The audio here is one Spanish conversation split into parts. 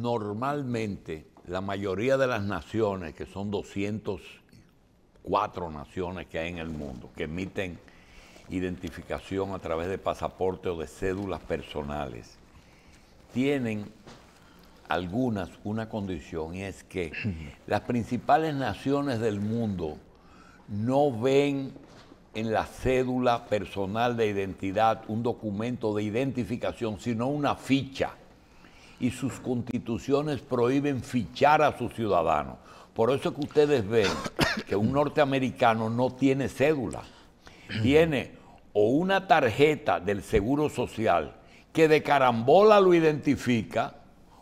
normalmente la mayoría de las naciones, que son 204 naciones que hay en el mundo, que emiten identificación a través de pasaporte o de cédulas personales, tienen algunas una condición y es que las principales naciones del mundo no ven en la cédula personal de identidad un documento de identificación, sino una ficha y sus constituciones prohíben fichar a sus ciudadanos. Por eso es que ustedes ven que un norteamericano no tiene cédula. Tiene o una tarjeta del Seguro Social que de carambola lo identifica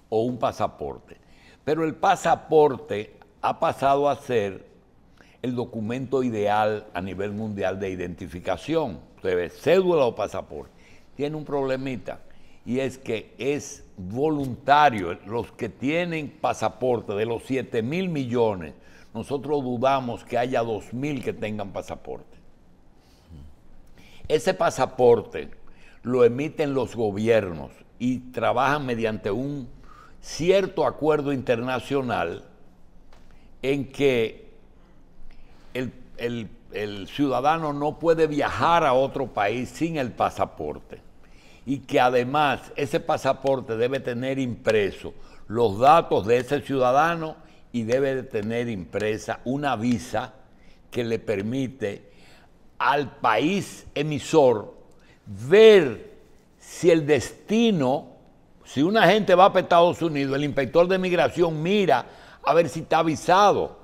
o un pasaporte. Pero el pasaporte ha pasado a ser el documento ideal a nivel mundial de identificación. Usted ve cédula o pasaporte. Tiene un problemita y es que es voluntarios, los que tienen pasaporte, de los 7 mil millones, nosotros dudamos que haya 2 mil que tengan pasaporte. Ese pasaporte lo emiten los gobiernos y trabajan mediante un cierto acuerdo internacional en que el, el ciudadano no puede viajar a otro país sin el pasaporte y que además ese pasaporte debe tener impreso los datos de ese ciudadano y debe tener impresa una visa que le permite al país emisor ver si el destino, si una gente va a Estados Unidos, el inspector de migración mira a ver si está avisado.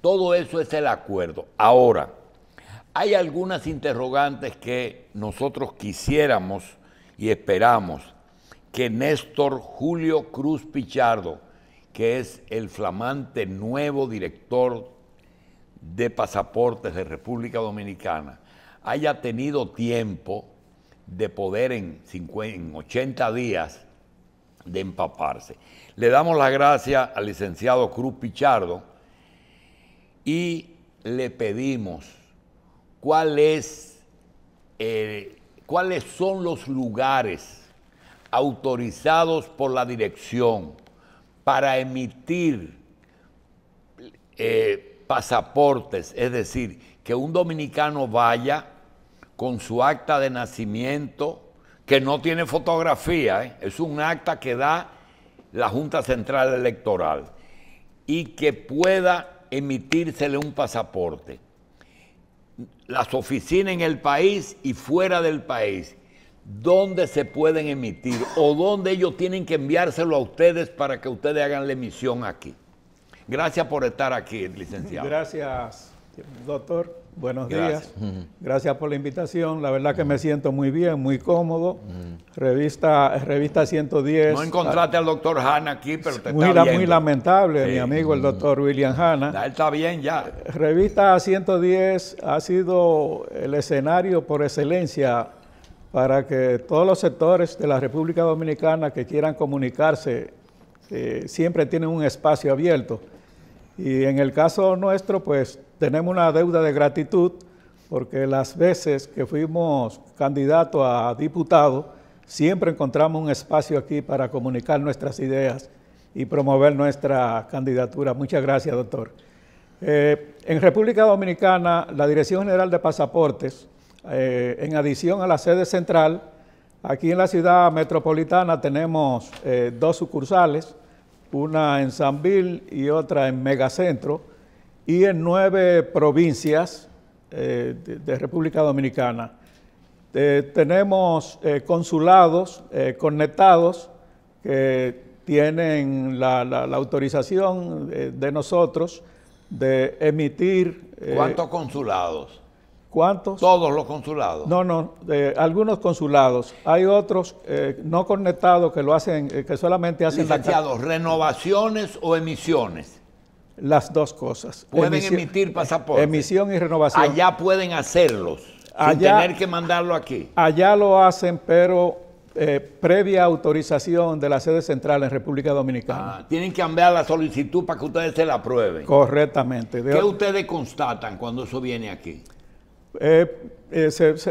Todo eso es el acuerdo. Ahora, hay algunas interrogantes que nosotros quisiéramos y esperamos que Néstor Julio Cruz Pichardo, que es el flamante nuevo director de pasaportes de República Dominicana, haya tenido tiempo de poder en, en 80 días de empaparse. Le damos las gracias al licenciado Cruz Pichardo y le pedimos eh, cuáles son los lugares autorizados por la dirección para emitir eh, pasaportes, es decir, que un dominicano vaya con su acta de nacimiento, que no tiene fotografía, eh, es un acta que da la Junta Central Electoral, y que pueda emitírsele un pasaporte las oficinas en el país y fuera del país, dónde se pueden emitir o dónde ellos tienen que enviárselo a ustedes para que ustedes hagan la emisión aquí. Gracias por estar aquí, licenciado. Gracias, doctor. Buenos días. Gracias por la invitación. La verdad que me siento muy bien, muy cómodo. Revista revista 110. No encontraste al doctor Hanna aquí, pero te muy, está muy lamentable, mi amigo el mm. doctor William Hanna. Ah, él está bien ya. Revista 110 ha sido el escenario por excelencia para que todos los sectores de la República Dominicana que quieran comunicarse eh, siempre tienen un espacio abierto. Y en el caso nuestro, pues tenemos una deuda de gratitud porque las veces que fuimos candidato a diputado, siempre encontramos un espacio aquí para comunicar nuestras ideas y promover nuestra candidatura. Muchas gracias, doctor. Eh, en República Dominicana, la Dirección General de Pasaportes, eh, en adición a la sede central, aquí en la ciudad metropolitana tenemos eh, dos sucursales, una en Bill y otra en Megacentro y en nueve provincias eh, de, República Dominicana. Eh, tenemos eh, consulados conectados que tienen la, autorización de nosotros de emitir... ¿Cuántos consulados? ¿Cuántos? Todos los consulados. No, no, algunos consulados. Hay otros no conectados que lo hacen, que solamente hacen. ¿renovaciones o emisiones? las dos cosas. Pueden emitir pasaportes? Emisión y renovación. Allá pueden hacerlos, sin tener que mandarlo aquí. Allá lo hacen, pero eh, previa autorización de la sede central en República Dominicana. Ah, tienen que enviar la solicitud para que ustedes se la aprueben. Correctamente. ¿Qué ustedes constatan cuando eso viene aquí? Eh, eh,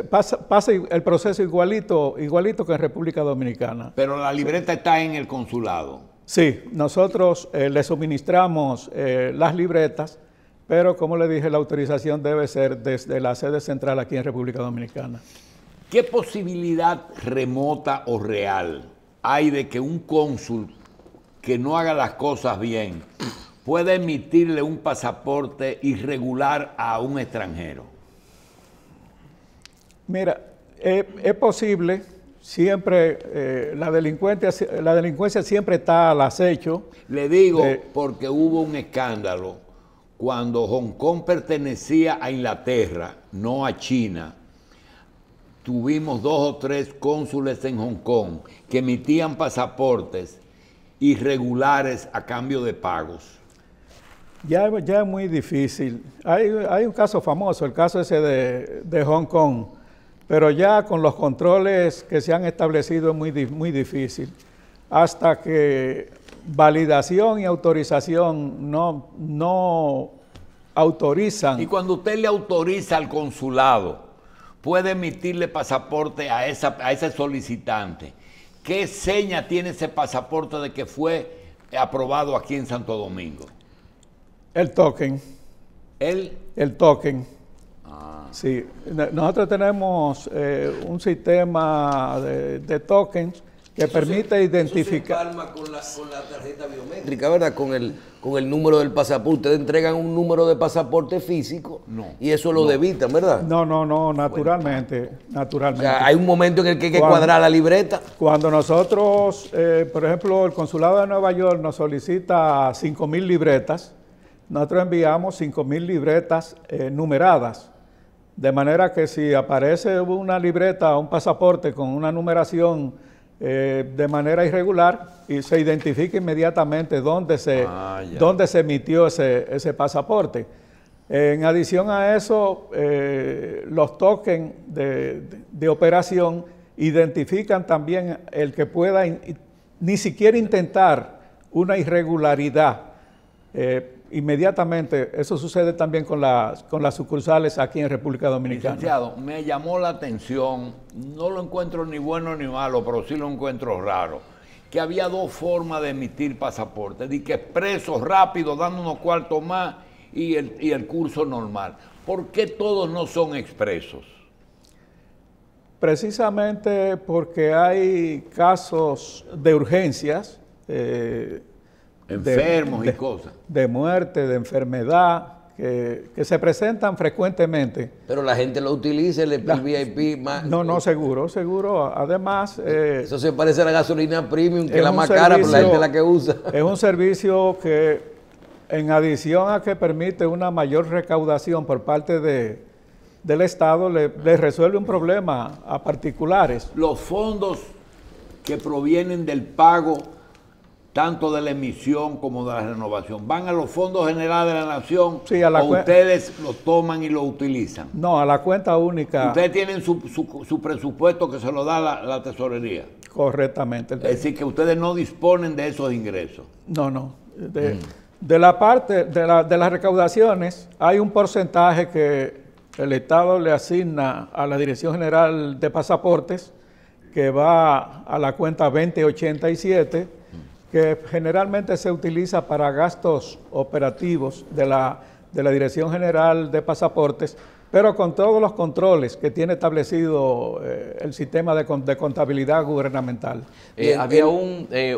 pasa, pasa, el proceso igualito, igualito que en República Dominicana. Pero la libreta está en el consulado. Sí, nosotros eh, le suministramos eh, las libretas, pero como le dije, la autorización debe ser desde la sede central aquí en República Dominicana. ¿Qué posibilidad remota o real hay de que un cónsul que no haga las cosas bien pueda emitirle un pasaporte irregular a un extranjero? Mira, eh, es posible siempre eh, la delincuencia la delincuencia siempre está al acecho. Le digo eh, porque hubo un escándalo cuando Hong Kong pertenecía a Inglaterra, no a China. Tuvimos dos o tres cónsules en Hong Kong que emitían pasaportes irregulares a cambio de pagos. Ya, ya es muy difícil. Hay, hay un caso famoso, el caso ese de, de Hong Kong, pero ya con los controles que se han establecido es muy, muy difícil. Hasta que validación y autorización no, no autorizan. Y cuando usted le autoriza al consulado, puede emitirle pasaporte a, esa, ese solicitante. ¿Qué seña tiene ese pasaporte de que fue aprobado aquí en Santo Domingo? El token. ¿El? El token. Sí, nosotros tenemos eh, un sistema de, tokens que permite identificar. con, la, con la, tarjeta biométrica, ¿verdad? Con el, con el número del pasaporte. Ustedes entregan un número de pasaporte físico y eso lo debitan, ¿verdad? No, no, no, naturalmente. naturalmente. hay un momento en el que hay que cuadrar la libreta. Cuando nosotros, eh, por ejemplo, el Consulado de Nueva York nos solicita 5.000 libretas, nosotros enviamos 5.000 libretas eh, numeradas de manera que si aparece una libreta o un pasaporte con una numeración eh, de manera irregular y se identifica inmediatamente dónde se, ah, se emitió ese, pasaporte. en adición a eso, eh, los tokens de, operación identifican también el que pueda ni siquiera intentar una irregularidad. Eh, inmediatamente, eso sucede también con las, con las sucursales aquí en República Dominicana. Licenciado, me llamó la atención, no lo encuentro ni bueno ni malo, pero sí lo encuentro raro, que había dos formas de emitir pasaporte, de que expresos, rápido, dando unos cuartos más y el, y el curso normal. ¿Por qué todos no son expresos? Precisamente porque hay casos de urgencias. Eh, Enfermos y cosas. De muerte, de enfermedad, que, se presentan frecuentemente. Pero la gente lo utiliza, el, VIP más. No, no, eh, seguro, seguro. Además. Eh, eso se parece a la gasolina premium, que es la más cara, pero la gente la que usa. Es un servicio que, en adición a que permite una mayor recaudación por parte de, del Estado, le resuelve un problema a particulares. Los fondos que provienen del pago tanto de la emisión como de la renovación. ¿Van a los fondos generales de la nación sí, a la o ustedes lo toman y lo utilizan? No, a la cuenta única. Ustedes tienen su, presupuesto que se lo da la, tesorería. Correctamente. Es decir, que ustedes no disponen de esos ingresos. No, no. De, mm. la parte de, de las recaudaciones, hay un porcentaje que el Estado le asigna a la Dirección General de Pasaportes, que va a la cuenta 2087 que generalmente se utiliza para gastos operativos de la, de la Dirección General de Pasaportes, pero con todos los controles que tiene establecido eh, el sistema de, contabilidad gubernamental. Eh, había un, eh,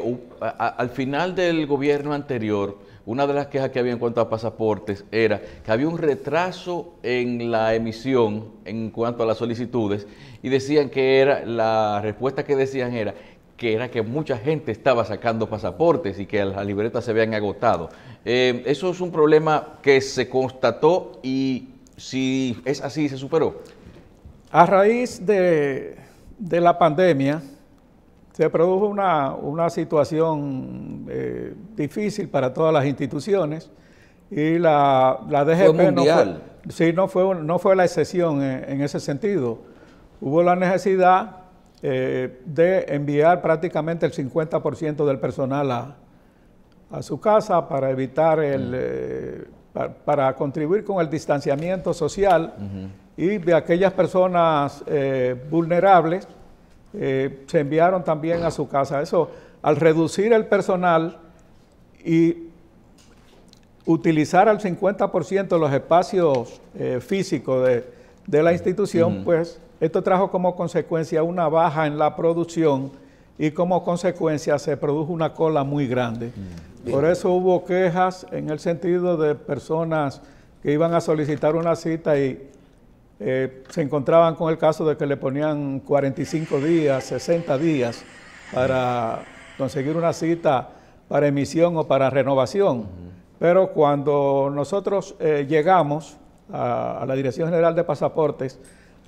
al final del gobierno anterior, una de las quejas que había en cuanto a pasaportes era que había un retraso en la emisión en cuanto a las solicitudes y decían que era, la respuesta que decían era que era que mucha gente estaba sacando pasaportes y que las libretas se habían agotado. Eh, eso es un problema que se constató y si es así, se superó. A raíz de, de la pandemia, se produjo una, una situación eh, difícil para todas las instituciones y la, la DGP no, fue, sí, no, fue, no fue la excepción eh, en ese sentido. Hubo la necesidad eh, de enviar prácticamente el 50% del personal a, su casa para evitar el, mm. eh, para, contribuir con el distanciamiento social y de aquellas personas eh, vulnerables se enviaron también a su casa. Eso, al reducir el personal y utilizar al 50% los espacios físicos de, de la institución, pues esto trajo como consecuencia una baja en la producción y como consecuencia se produjo una cola muy grande. Por eso hubo quejas en el sentido de personas que iban a solicitar una cita y eh, se encontraban con el caso de que le ponían 45 días, 60 días para conseguir una cita para emisión o para renovación. Pero cuando nosotros eh, llegamos, a, la Dirección General de Pasaportes,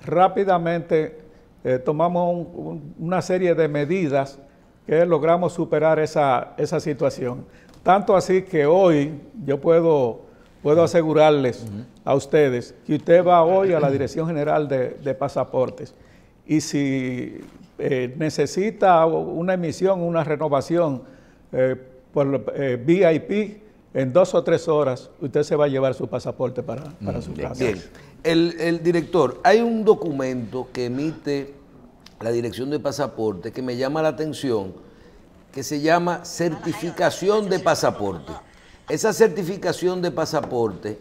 rápidamente eh, tomamos una serie de medidas que logramos superar esa, situación. Tanto así que hoy yo puedo, puedo asegurarles a ustedes que usted va hoy a la Dirección General de, Pasaportes y si eh, necesita una emisión, una renovación eh, por VIP, en dos o tres horas usted se va a llevar su pasaporte para, mm, su casa. Bien, el, director, hay un documento que emite la dirección de pasaporte que me llama la atención, que se llama certificación de pasaporte. Esa certificación de pasaporte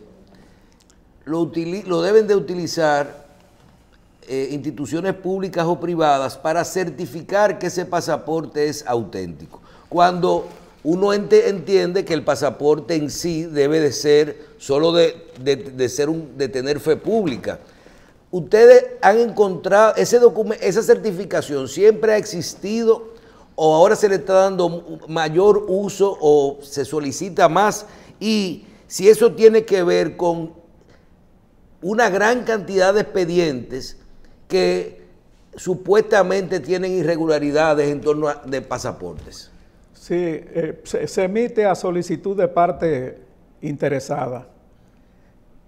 lo, lo deben de utilizar eh, instituciones públicas o privadas para certificar que ese pasaporte es auténtico. Cuando uno entiende que el pasaporte en sí debe de ser solo de, tener fe pública. ¿Ustedes han encontrado ese esa certificación siempre ha existido o ahora se le está dando mayor uso o se solicita más? Y si eso tiene que ver con una gran cantidad de expedientes que supuestamente tienen irregularidades en torno a, de pasaportes. Sí, eh, se, emite a solicitud de parte interesada.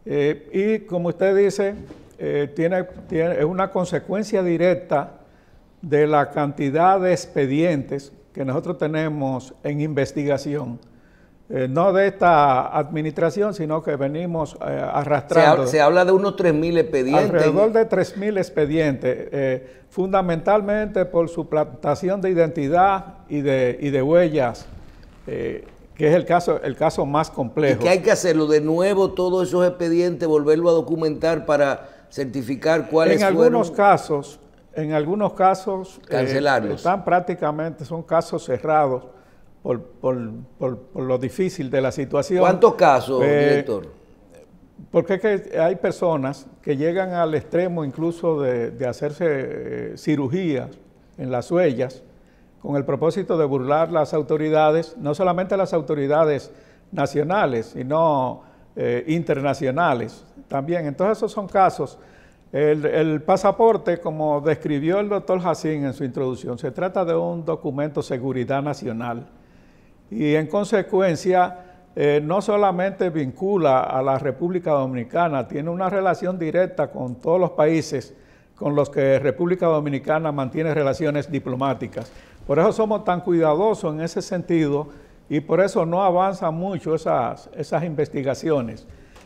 Eh, y como usted dice, eh, tiene, es una consecuencia directa de la cantidad de expedientes que nosotros tenemos en investigación eh, no de esta administración, sino que venimos eh, arrastrando. Se, habla de unos 3.000 expedientes. Alrededor de 3.000 expedientes, eh, fundamentalmente por suplantación de identidad y de, de huellas, que es el caso, el caso más complejo. ¿Y que hay que hacerlo de nuevo, todos esos expedientes, volverlo a documentar para certificar cuáles En algunos casos, en algunos casos... están prácticamente, son casos cerrados por, lo difícil de la situación. ¿Cuántos casos, eh, director? Porque hay personas que llegan al extremo incluso de, hacerse eh, cirugías en las huellas con el propósito de burlar las autoridades, no solamente las autoridades nacionales, sino eh, internacionales también. Entonces esos son casos. El, pasaporte, como describió el doctor Jacín en su introducción, se trata de un documento seguridad nacional y en consecuencia eh, no solamente vincula a la República Dominicana, tiene una relación directa con todos los países con los que República Dominicana mantiene relaciones diplomáticas. Por eso somos tan cuidadosos en ese sentido y por eso no avanzan mucho esas, esas investigaciones.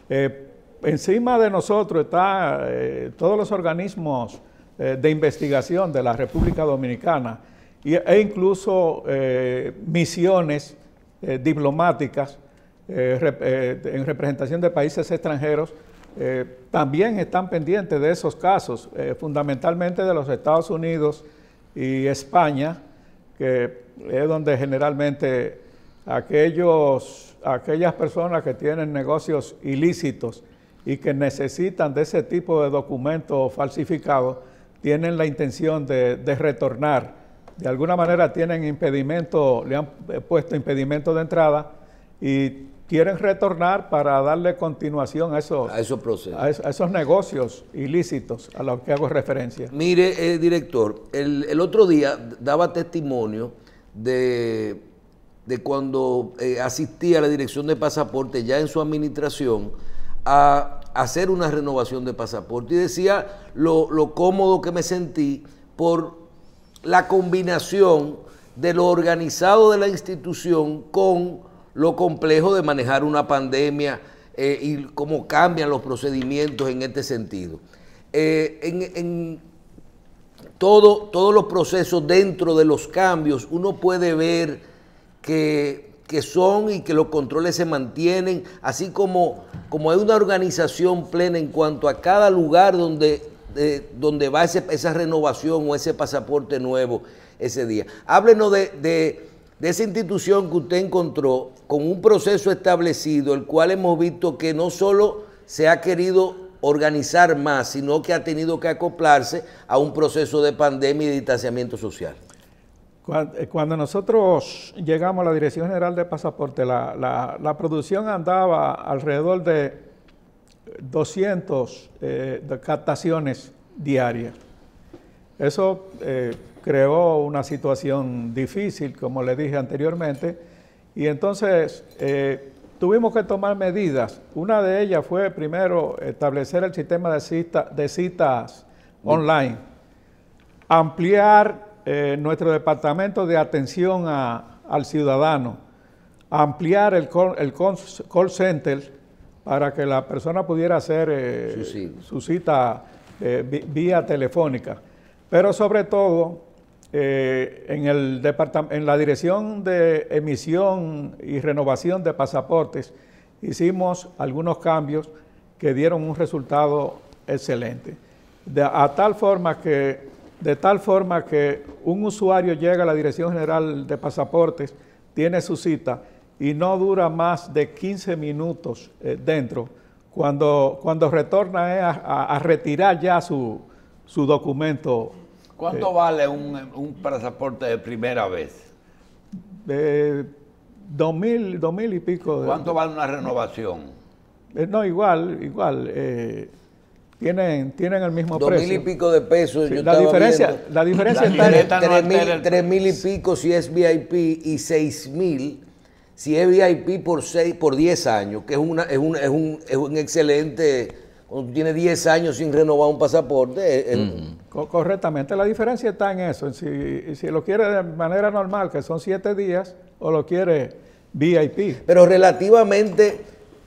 Eh, encima de nosotros están eh, todos los organismos de investigación de la República Dominicana, y, e incluso eh, misiones eh, diplomáticas eh, en representación de países extranjeros también están pendientes de esos casos, fundamentalmente de los Estados Unidos y España, que es donde generalmente aquellos, aquellas personas que tienen negocios ilícitos y que necesitan de ese tipo de documento falsificado, tienen la intención de retornar de alguna manera tienen impedimento, le han eh, puesto impedimento de entrada y quieren retornar para darle continuación a esos, a esos, procesos. A negocios ilícitos a los que hago referencia. Mire, eh, director, el, otro día daba testimonio de, de cuando asistía eh, asistí a la dirección de pasaporte ya en su administración a hacer una renovación de pasaporte y decía lo, lo cómodo que me sentí por la combinación de lo organizado de la institución con lo complejo de manejar una pandemia eh, y cómo cambian los procedimientos en este sentido. Eh, en, todo, todos los procesos dentro de los cambios, uno puede ver que, son y que los controles se mantienen, así como, como hay una organización plena en cuanto a cada lugar donde Dónde eh, donde va esa renovación o ese pasaporte nuevo ese día. Háblenos de, esa institución que usted encontró con un proceso establecido, el cual hemos visto que no solo se ha querido organizar más, sino que ha tenido que acoplarse a un proceso de pandemia y distanciamiento social. Eh, cuando nosotros llegamos a la Dirección General de Pasaporte, la producción andaba alrededor de 200 eh, captaciones diarias. Eso eh, creó una situación difícil, como le dije anteriormente, y entonces eh, tuvimos que tomar medidas. Una de ellas fue primero establecer el sistema de, citas online, ampliar nuestro departamento de atención al ciudadano, ampliar el call center para que la persona pudiera hacer eh, su, cita, eh, vía telefónica. Pero sobre todo, eh, en, el en la Dirección de Emisión y Renovación de Pasaportes, hicimos algunos cambios que dieron un resultado excelente. De, tal forma que, de tal forma que un usuario llega a la Dirección General de Pasaportes, tiene su cita, y no dura más de 15 minutos eh, dentro. Cuando, cuando retorna eh, a, retirar ya su, documento. ¿Cuánto eh, vale un, pasaporte de primera vez? dos, mil, dos y pico. ¿Cuánto vale una renovación? no, igual, igual. Tienen, tienen, el mismo precio. Dos mil y pico de pesos. la, diferencia, la diferencia está en tres mil y pico si es VIP y seis mil si es VIP por 6, por 10 años, que es, una, un, excelente cuando tú tienes 10 años sin renovar un pasaporte. Mm. Correctamente, la diferencia está en eso, si, lo quiere de manera normal, que son 7 días, o lo quiere VIP. Pero relativamente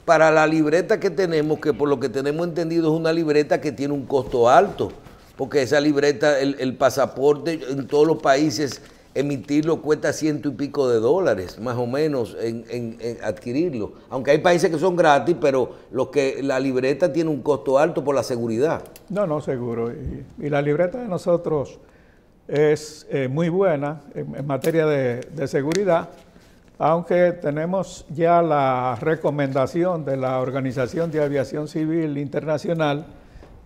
para la libreta que tenemos, que por lo que tenemos entendido es una libreta que tiene un costo alto, porque esa libreta, el pasaporte en todos los países emitirlo cuesta ciento y pico de dólares, más o menos, en, adquirirlo. Aunque hay países que son gratis, pero que la libreta tiene un costo alto por la seguridad. No, no, seguro. Y, la libreta de nosotros es eh, muy buena en, materia de, seguridad, aunque tenemos ya la recomendación de la Organización de Aviación Civil Internacional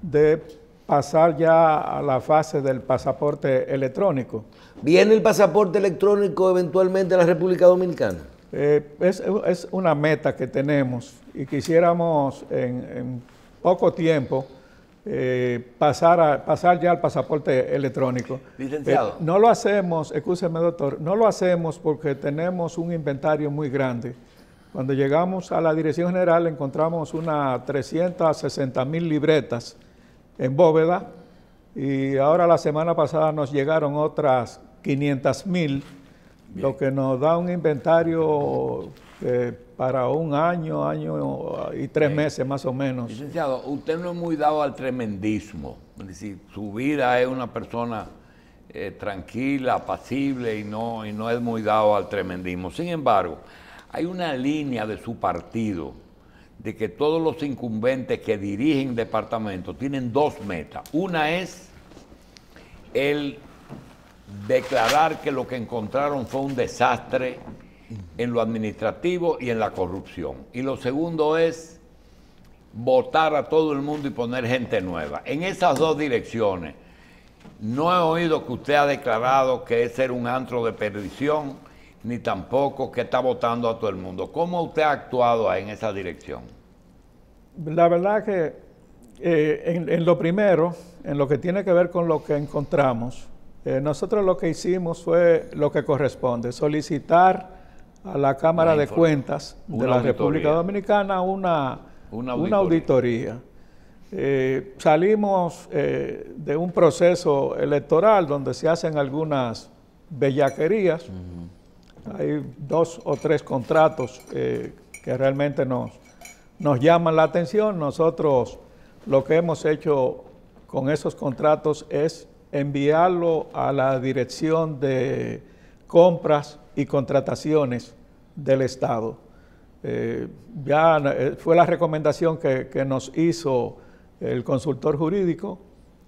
de pasar ya a la fase del pasaporte electrónico. ¿Viene el pasaporte electrónico eventualmente a la República Dominicana? Eh, es, una meta que tenemos y quisiéramos en, poco tiempo eh, pasar, pasar ya al pasaporte electrónico. Licenciado. Eh, no lo hacemos, escúcheme doctor, no lo hacemos porque tenemos un inventario muy grande. Cuando llegamos a la Dirección General encontramos unas 360 mil libretas en bóveda y ahora la semana pasada nos llegaron otras 500 mil, lo que nos da un inventario eh, para un año, año y tres meses más o menos. Licenciado, usted no es muy dado al tremendismo, es su vida es una persona eh, tranquila, apacible y no, y no es muy dado al tremendismo. Sin embargo, hay una línea de su partido de que todos los incumbentes que dirigen departamentos tienen dos metas. Una es el declarar que lo que encontraron fue un desastre en lo administrativo y en la corrupción. Y lo segundo es votar a todo el mundo y poner gente nueva. En esas dos direcciones, no he oído que usted ha declarado que es ser un antro de perdición, ni tampoco que está votando a todo el mundo. ¿Cómo usted ha actuado en esa dirección? La verdad que eh, en lo primero, en lo que tiene que ver con lo que encontramos, eh, nosotros lo que hicimos fue lo que corresponde, solicitar a la Cámara de Cuentas de la República Dominicana una, una auditoría. Eh, salimos eh, de un proceso electoral donde se hacen algunas bellaquerías. Hay dos o tres contratos que realmente nos, nos llaman la atención. Nosotros lo que hemos hecho con esos contratos es enviarlo a la Dirección de Compras y Contrataciones del Estado. Eh, ya eh, fue la recomendación que, nos hizo el consultor jurídico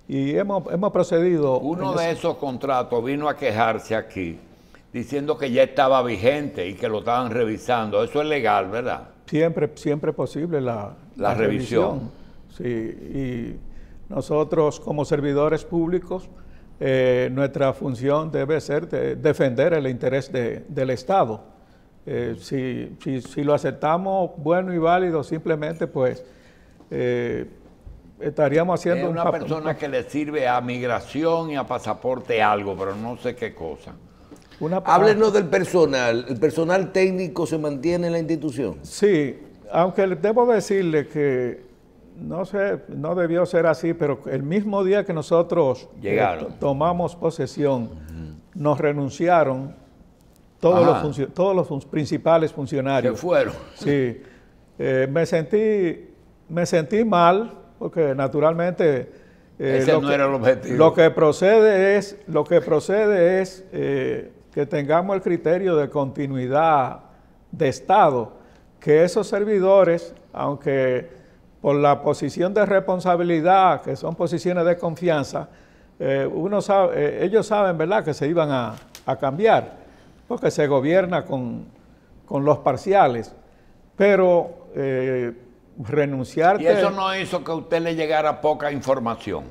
y hemos, hemos procedido. Uno de esos contratos vino a quejarse aquí diciendo que ya estaba vigente y que lo estaban revisando. Eso es legal, ¿verdad? Siempre, siempre posible la, revisión. revisión. Sí, y nosotros como servidores públicos, eh, nuestra función debe ser defender el interés del Estado. Eh, si, lo aceptamos bueno y válido, simplemente pues eh, estaríamos haciendo... Es una persona que le sirve a migración y a pasaporte algo, pero no sé qué cosa. Háblenos del personal. ¿El personal técnico se mantiene en la institución? Sí, aunque debo decirle que no sé, no debió ser así, pero el mismo día que nosotros eh, Llegaron. tomamos posesión, nos renunciaron todos los, ah. todos los principales funcionarios. Que fueron. Sí. Eh, me, sentí, me sentí mal, porque naturalmente... Eh, Ese no era el objetivo. Lo que procede es, lo que, procede es que tengamos el criterio de continuidad de Estado, que esos servidores, aunque por la posición de responsabilidad, que son posiciones de confianza, eh, uno sabe, eh, ellos saben, ¿verdad?, que se iban a, cambiar, porque se gobierna con, los parciales. Pero eh, renunciar... ¿Y eso no hizo que a usted le llegara poca información?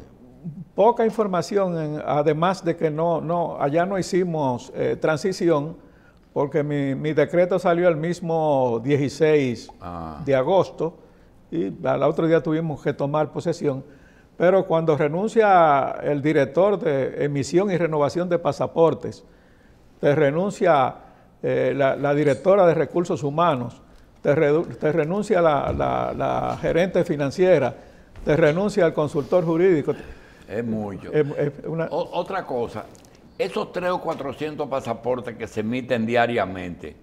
Poca información, además de que no, no, allá no hicimos transición, porque mi, decreto salió el mismo 16 ah. de agosto y al otro día tuvimos que tomar posesión. Pero cuando renuncia el director de emisión y renovación de pasaportes, te renuncia eh, la, directora de recursos humanos, te, renuncia la, gerente financiera, te renuncia el consultor jurídico. Es mucho. otra cosa, esos 300 o 400 pasaportes que se emiten diariamente,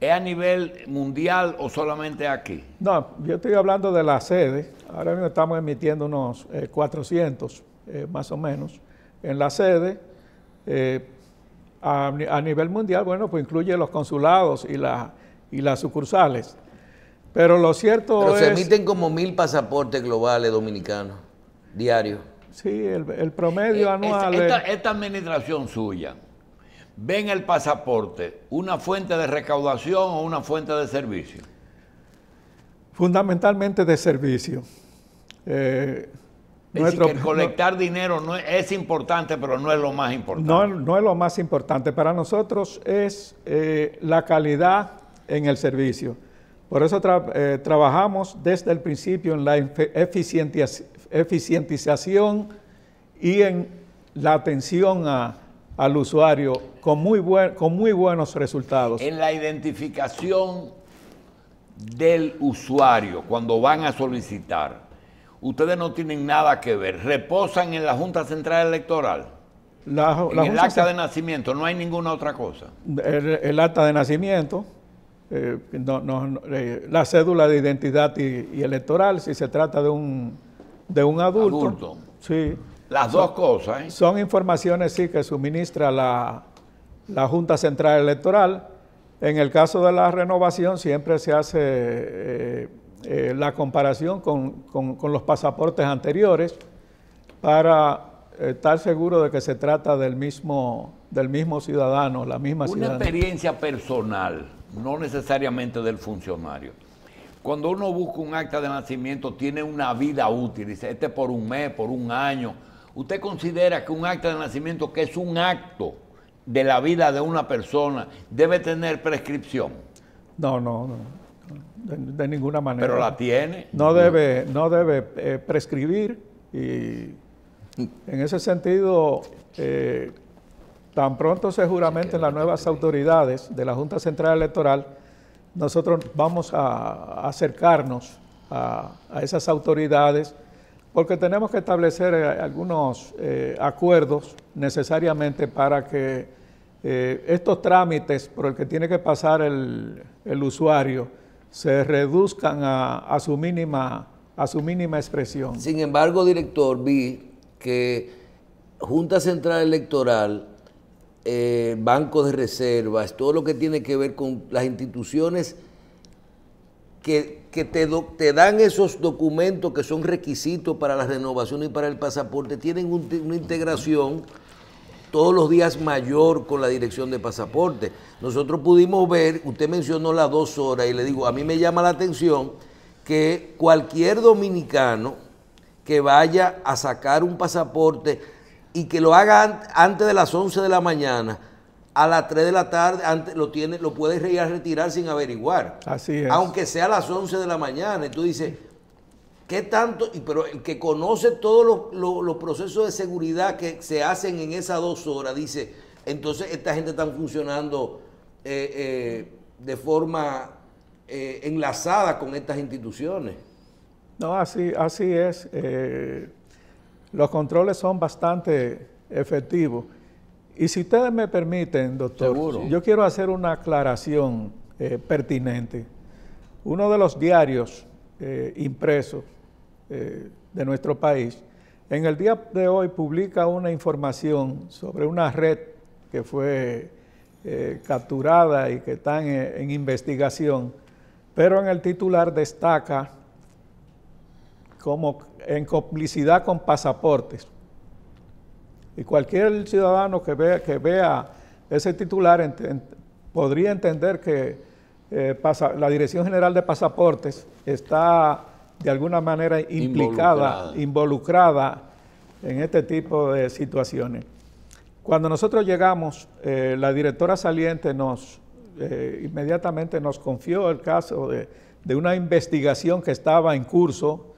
¿Es a nivel mundial o solamente aquí? No, yo estoy hablando de la sede. Ahora mismo estamos emitiendo unos 400, eh, eh, más o menos, en la sede. Eh, a, nivel mundial, bueno, pues incluye los consulados y, y las sucursales. Pero lo cierto Pero se emiten como mil pasaportes globales dominicanos, diarios. Sí, el, promedio anual... Esta, esta administración suya, ¿Ven el pasaporte una fuente de recaudación o una fuente de servicio? Fundamentalmente de servicio. Eh, es nuestro, que colectar dinero no es, importante, pero no es lo más importante. No, es lo más importante. Para nosotros es eh, la calidad en el servicio. Por eso eh, trabajamos desde el principio en la eficientización y en la atención a, al usuario con muy, con muy buenos resultados. En la identificación del usuario, cuando van a solicitar, ustedes no tienen nada que ver, reposan en la Junta Central Electoral. en el acta de nacimiento, no hay ninguna otra cosa. El, acta de nacimiento, eh, eh, la cédula de identidad y, electoral, si se trata de un, de un adulto. adulto. Sí. Las dos cosas. ¿eh? Son informaciones, sí, que suministra la, la, Junta Central Electoral. En el caso de la renovación siempre se hace eh, eh, la comparación con, con, los pasaportes anteriores para estar seguro de que se trata del mismo, del mismo ciudadano, la misma Una experiencia personal, no necesariamente del funcionario cuando uno busca un acta de nacimiento, tiene una vida útil. Dice, este por un mes, por un año, ¿Usted considera que un acta de nacimiento, que es un acto de la vida de una persona, debe tener prescripción? No, no, no. De, ninguna manera. Pero la tiene. No debe, no debe eh, prescribir y en ese sentido, eh, tan pronto seguramente en las nuevas autoridades de la Junta Central Electoral, nosotros vamos a acercarnos a esas autoridades porque tenemos que establecer eh, algunos eh, acuerdos necesariamente para que eh, estos trámites por el que tiene que pasar el, usuario se reduzcan a, su mínima, a su mínima expresión. Sin embargo, director, vi que Junta Central Electoral, Banco de Reservas, todo lo que tiene que ver con las instituciones que, te, dan esos documentos que son requisitos para la renovación y para el pasaporte, tienen una integración todos los días mayor con la dirección de pasaporte. Nosotros pudimos ver, usted mencionó las dos horas y le digo, a mí me llama la atención que cualquier dominicano que vaya a sacar un pasaporte y que lo haga antes de las 11 de la mañana, a las 3 de la tarde antes lo tiene, lo puedes retirar sin averiguar. Así es. Aunque sea a las 11 de la mañana. Y tú dices, ¿qué tanto? Pero el que conoce todos los, procesos de seguridad que se hacen en esas dos horas, dice, entonces esta gente está funcionando eh, eh, de forma eh, enlazada con estas instituciones. No, así, así es. los controles son bastante efectivos. Y si ustedes me permiten, doctor, yo quiero hacer una aclaración eh, pertinente. Uno de los diarios eh, impresos eh, de nuestro país, en el día de hoy publica una información sobre una red que fue capturada y que está en investigación, pero en el titular destaca como en complicidad con pasaportes. Y cualquier ciudadano que vea, que vea ese titular podría entender que eh, la Dirección General de Pasaportes está de alguna manera implicada, involucrada. en este tipo de situaciones. Cuando nosotros llegamos, eh, la directora saliente nos eh, inmediatamente nos confió el caso de, de una investigación que estaba en curso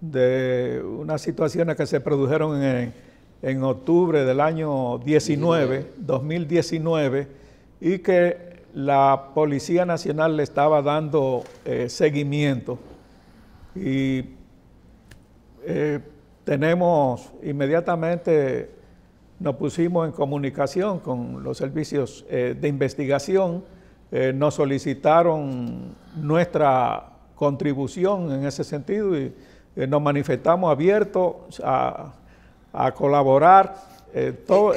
de unas situaciones que se produjeron en, en octubre del año 19, 2019, y que la Policía Nacional le estaba dando eh, seguimiento. Y eh, tenemos inmediatamente, nos pusimos en comunicación con los servicios eh, de investigación, nos solicitaron nuestra contribución en ese sentido y nos manifestamos abiertos a a colaborar. Eh, todo,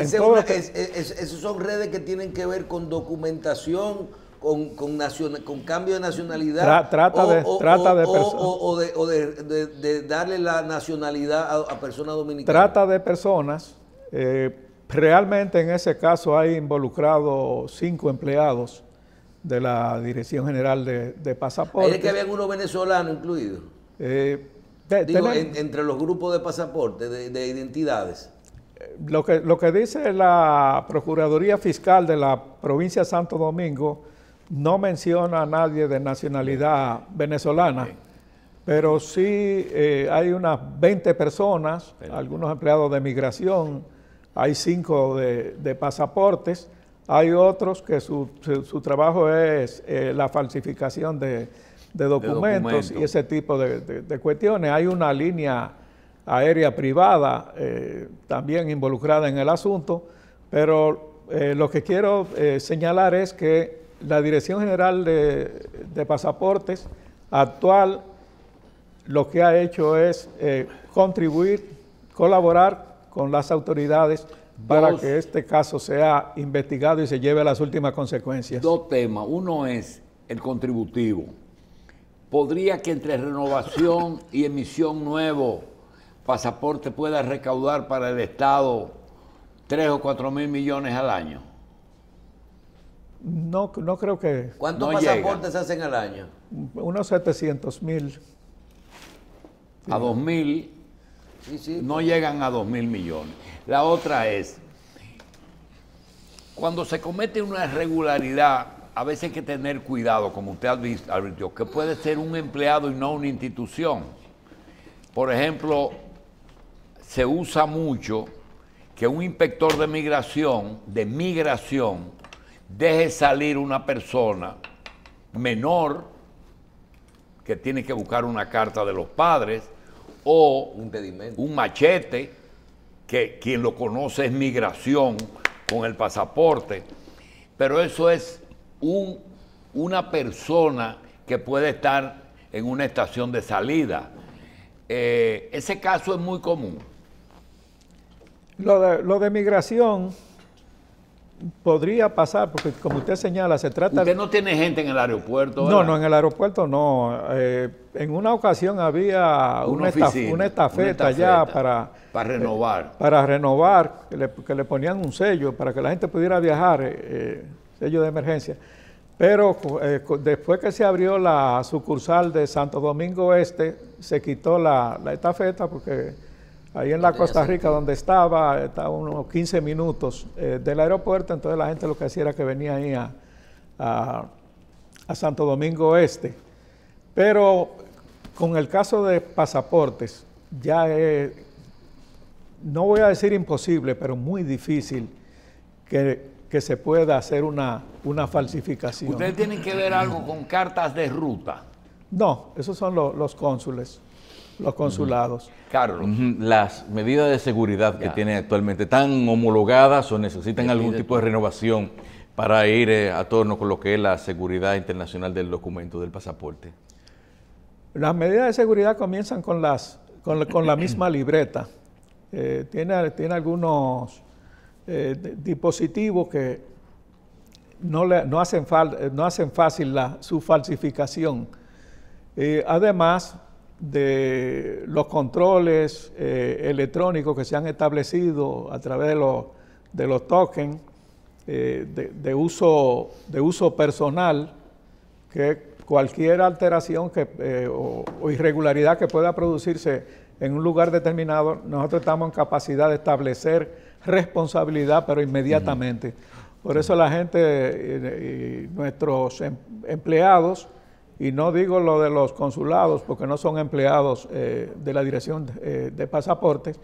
son redes que tienen que ver con documentación, con, con, cambio de nacionalidad. trata, de, trata de personas. O, de, darle la nacionalidad a, personas dominicanas. Trata de personas. Eh, realmente en ese caso hay involucrado cinco empleados de la Dirección General de, Pasaportes. es que habían uno venezolano incluido. Eh, entre los grupos de pasaporte, de, identidades. Eh, lo que, lo que dice la Procuraduría Fiscal de la provincia de Santo Domingo no menciona a nadie de nacionalidad venezolana, pero sí eh, hay unas 20 personas, algunos empleados de migración, hay 5 de, pasaportes, hay otros que su, trabajo es eh, la falsificación de, de documentos, y ese tipo de, cuestiones. Hay una línea aérea privada eh, también involucrada en el asunto, pero eh, lo que quiero eh, señalar es que la Dirección General de, Pasaportes actual lo que ha hecho es contribuir, colaborar con las autoridades para que este caso sea investigado y se lleve a las últimas consecuencias. Dos temas. Uno es el contributivo, podría que entre renovación y emisión nuevo, pasaporte pueda recaudar para el Estado 3 o 4 mil millones al año? No, no creo que... ¿Cuántos pasaportes se hacen al año? Unos 700 mil. A 2 mil sí, sí. no pues. llegan a 2 mil millones. La otra es, cuando se comete una irregularidad a veces hay que tener cuidado, como usted ha advirtió, que puede ser un empleado y no una institución. Por ejemplo, se usa mucho que un inspector de migración, de migración, deje salir una persona menor que tiene que buscar una carta de los padres o un, un machete que quien lo conoce es migración con el pasaporte. Pero eso es un, una persona que puede estar en una estación de salida. Eh, ese caso es muy común. Lo de, lo migración podría pasar, porque como usted señala, se trata... Usted no tiene gente en el aeropuerto. No, no, en el aeropuerto no. Eh, en una ocasión había una, una, estafeta, ya para... Para eh, renovar. para renovar, que le, ponían un sello para que la gente pudiera viajar sello de emergencia. Pero eh, después que se abrió la sucursal de Santo Domingo Este, se quitó la, la estafeta porque ahí en la Costa Rica donde estaba, estaba unos 15 minutos eh, del aeropuerto, entonces la gente lo que hacía era que venía ahí a, Santo Domingo Este. Pero con el caso de pasaportes, ya no voy a decir imposible, pero muy difícil que que se pueda hacer una, falsificación. ¿Ustedes tienen que ver algo con cartas de ruta? No, esos son los cónsules, los consulados. Carlos. Las medidas de seguridad que tienen actualmente, ¿están homologadas o necesitan algún tipo de renovación para ir eh, a torno con lo que es la seguridad internacional del documento, del pasaporte? Las medidas de seguridad comienzan con, las, con, la misma libreta. Eh, tiene, tiene algunos eh, dispositivos que no, hacen, eh, no hacen fácil su falsificación. además de los controles eh, electrónicos que se han establecido a través de los, de tokens de, uso, de uso personal, que cualquier alteración o irregularidad que pueda producirse en un lugar determinado, nosotros estamos en capacidad de establecer responsabilidad, pero inmediatamente. Por eso la gente y, nuestros em, empleados, y no digo lo de los consulados, porque no son empleados eh, de la dirección eh, de, pasaportes,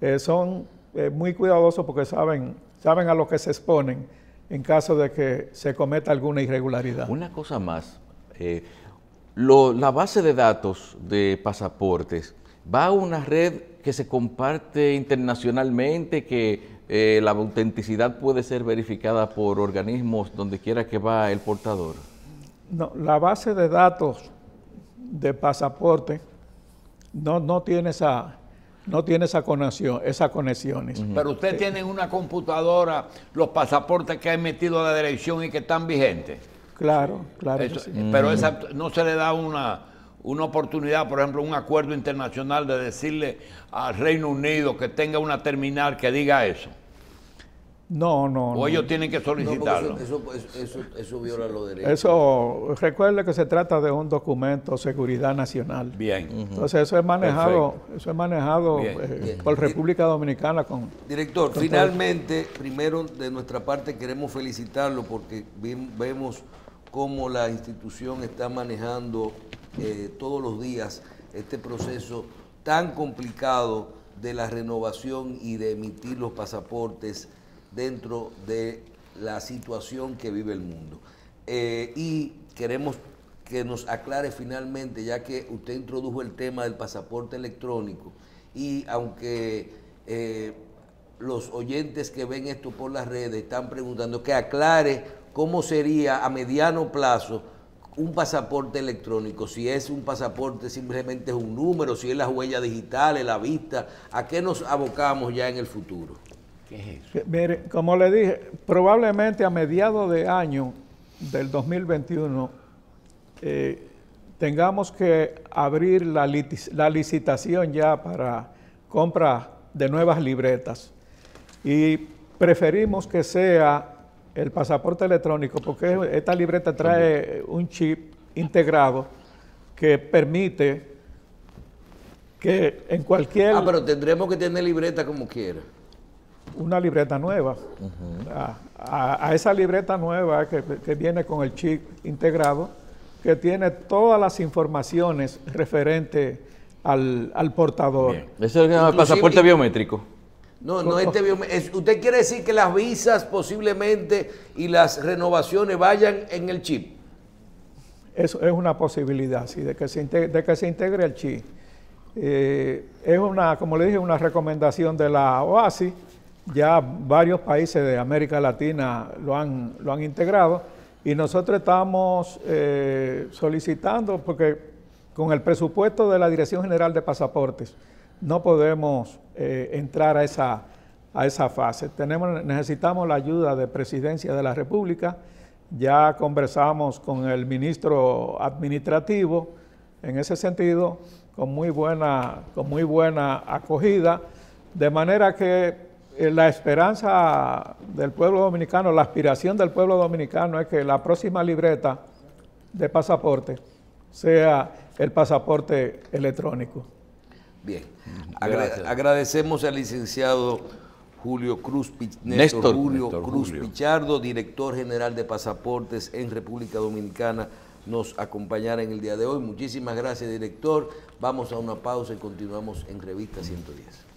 eh, son muy cuidadosos porque saben, saben a lo que se exponen en caso de que se cometa alguna irregularidad. Una cosa más, la base de datos de pasaportes va a una red que se comparte internacionalmente, que eh, la autenticidad puede ser verificada por organismos donde quiera que va el portador? No, la base de datos de pasaporte no, no tiene esa no tiene esa conexión, esas conexiones. Pero usted eh, tiene en una computadora los pasaportes que ha emitido la dirección y que están vigentes. Claro, claro. Pero esa, no se le da una, una oportunidad, por ejemplo, un acuerdo internacional de decirle al Reino Unido que tenga una terminal que diga eso? No, no. O ellos tienen que solicitarlo. eso, eso, eso, viola los derechos. Eso, recuerde que se trata de un documento de seguridad nacional. Bien. Entonces eso es manejado, eso es manejado eh, por República Dominicana con. Director, finalmente, primero de nuestra parte queremos felicitarlo porque vemos cómo la institución está manejando eh, todos los días este proceso tan complicado de la renovación y de emitir los pasaportes dentro de la situación que vive el mundo. Eh, y queremos que nos aclare finalmente, ya que usted introdujo el tema del pasaporte electrónico, y aunque eh, los oyentes que ven esto por las redes están preguntando, que aclare cómo sería a mediano plazo un pasaporte electrónico, si es un pasaporte simplemente es un número, si es la huella digital, es la vista, ¿a qué nos abocamos ya en el futuro? ¿Qué es eso? Mire, como le dije, probablemente a mediados de año del 2021 eh, tengamos que abrir la licitación ya para compra de nuevas libretas y preferimos que sea el pasaporte electrónico, porque esta libreta trae un chip integrado que permite que en cualquier... Ah, pero tendremos que tener libreta como quiera. Una libreta nueva. a, esa libreta nueva que, viene con el chip integrado, que tiene todas las informaciones referentes al, portador. Ese es el pasaporte biométrico. No, no ¿Usted quiere decir que las visas posiblemente y las renovaciones vayan en el chip? Eso es una posibilidad, sí, de que se integre, el chip. Eh, es una, como le dije, una recomendación de la OASI. Ya varios países de América Latina lo han, lo han integrado y nosotros estamos eh, solicitando, porque con el presupuesto de la Dirección General de Pasaportes no podemos eh, entrar a esa, a esa fase. Tenemos, necesitamos la ayuda de Presidencia de la República. Ya conversamos con el ministro administrativo en ese sentido, con muy buena, con muy buena acogida, de manera que eh, la esperanza del pueblo dominicano, la aspiración del pueblo dominicano es que la próxima libreta de pasaporte sea el pasaporte electrónico. Bien. agradecemos al licenciado Julio Cruz, Pichardo, director general de pasaportes en República Dominicana, nos acompañará en el día de hoy. Muchísimas gracias, director. Vamos a una pausa y continuamos en Revista 110.